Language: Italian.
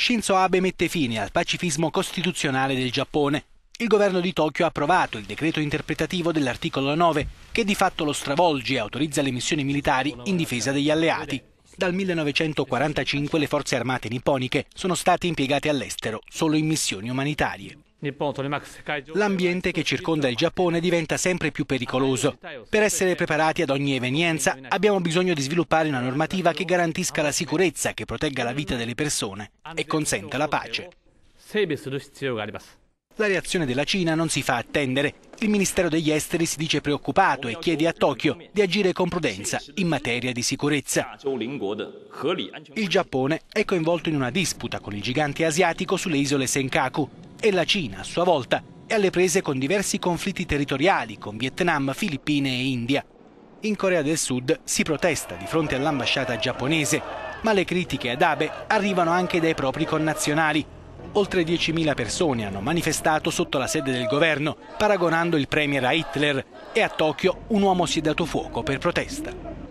Shinzo Abe mette fine al pacifismo costituzionale del Giappone. Il governo di Tokyo ha approvato il decreto interpretativo dell'articolo 9, che di fatto lo stravolge e autorizza le missioni militari in difesa degli alleati. Dal 1945 le forze armate nipponiche sono state impiegate all'estero solo in missioni umanitarie. L'ambiente che circonda il Giappone diventa sempre più pericoloso. Ah, per essere preparati ad ogni evenienza abbiamo bisogno di sviluppare una normativa che garantisca la sicurezza, che protegga la vita delle persone e consenta la pace. La reazione della Cina non si fa attendere. Il Ministero degli Esteri si dice preoccupato e chiede a Tokyo di agire con prudenza in materia di sicurezza. Il Giappone è coinvolto in una disputa con il gigante asiatico sulle isole Senkaku, e la Cina a sua volta è alle prese con diversi conflitti territoriali con Vietnam, Filippine e India. In Corea del Sud si protesta di fronte all'ambasciata giapponese, ma le critiche ad Abe arrivano anche dai propri connazionali. Oltre 10.000 persone hanno manifestato sotto la sede del governo, paragonando il premier a Hitler e a Tokyo un uomo si è dato fuoco per protesta.